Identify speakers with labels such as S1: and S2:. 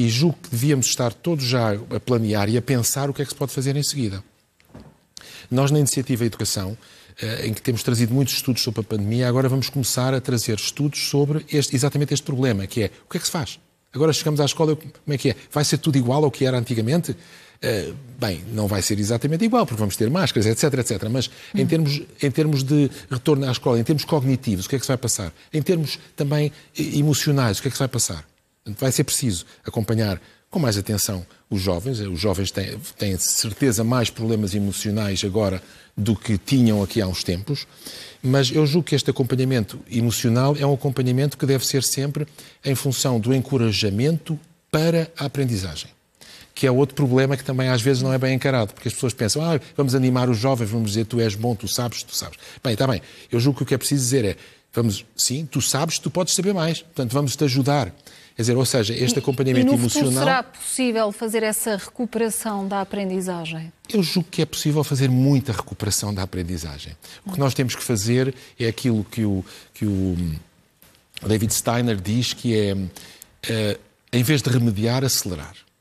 S1: E julgo que devíamos estar todos já a planear e a pensar o que é que se pode fazer em seguida. Nós, na iniciativa Educação, eh, em que temos trazido muitos estudos sobre a pandemia, agora vamos começar a trazer estudos sobre este, exatamente este problema, que é o que é que se faz? Agora chegamos à escola, como é que é? Vai ser tudo igual ao que era antigamente? Uh, bem, não vai ser exatamente igual, porque vamos ter máscaras, etc, etc. Mas hum. em, termos, em termos de retorno à escola, em termos cognitivos, o que é que se vai passar? Em termos também emocionais, o que é que se vai passar? vai ser preciso acompanhar com mais atenção os jovens. Eh, os jovens têm, têm certeza mais problemas emocionais agora do que tinham aqui há uns tempos, mas eu julgo que este acompanhamento emocional é um acompanhamento que deve ser sempre em função do encorajamento para a aprendizagem que é outro problema que também às vezes não é bem encarado, porque as pessoas pensam, ah, vamos animar os jovens, vamos dizer, tu és bom, tu sabes, tu sabes. Bem, está bem. Eu julgo que o que é preciso dizer é, Vamos, sim, tu sabes, tu podes saber mais, portanto, vamos-te ajudar. Quer dizer, ou seja, este acompanhamento e, no emocional. Será
S2: possível fazer essa recuperação da aprendizagem?
S1: Eu julgo que é possível fazer muita recuperação da aprendizagem. O que nós temos que fazer é aquilo que o, que o
S3: hum, David Steiner diz que é, é em vez de remediar, acelerar.